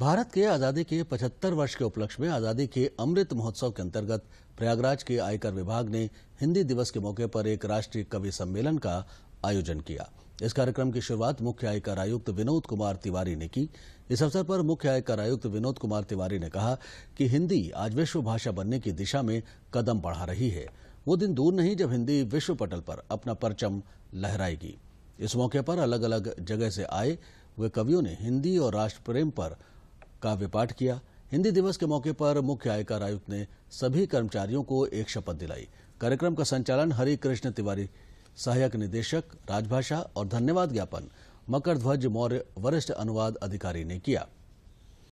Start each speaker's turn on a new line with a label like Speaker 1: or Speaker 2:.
Speaker 1: भारत के आजादी के 75 वर्ष के उपलक्ष्य में आजादी के अमृत महोत्सव के अंतर्गत प्रयागराज के आयकर विभाग ने हिंदी दिवस के मौके पर एक राष्ट्रीय कवि सम्मेलन का आयोजन किया इस कार्यक्रम की शुरुआत मुख्य आयकर आयुक्त विनोद कुमार तिवारी ने की इस अवसर पर मुख्य आयकर आयुक्त विनोद कुमार तिवारी ने कहा कि हिंदी आज विश्व भाषा बनने की दिशा में कदम बढ़ा रही है वो दिन दूर नहीं जब हिंदी विश्व पटल पर अपना परचम लहराएगी इस मौके पर अलग अलग जगह से आए हुए कवियों ने हिंदी और राष्ट्र प्रेम पर काव्य पाठ किया हिंदी दिवस के मौके पर मुख्य आयकर आयुक्त ने सभी कर्मचारियों को एक शपथ दिलाई कार्यक्रम का संचालन हरि कृष्ण तिवारी सहायक निदेशक राजभाषा और धन्यवाद ज्ञापन मकर ध्वज मौर्य वरिष्ठ अनुवाद अधिकारी ने किया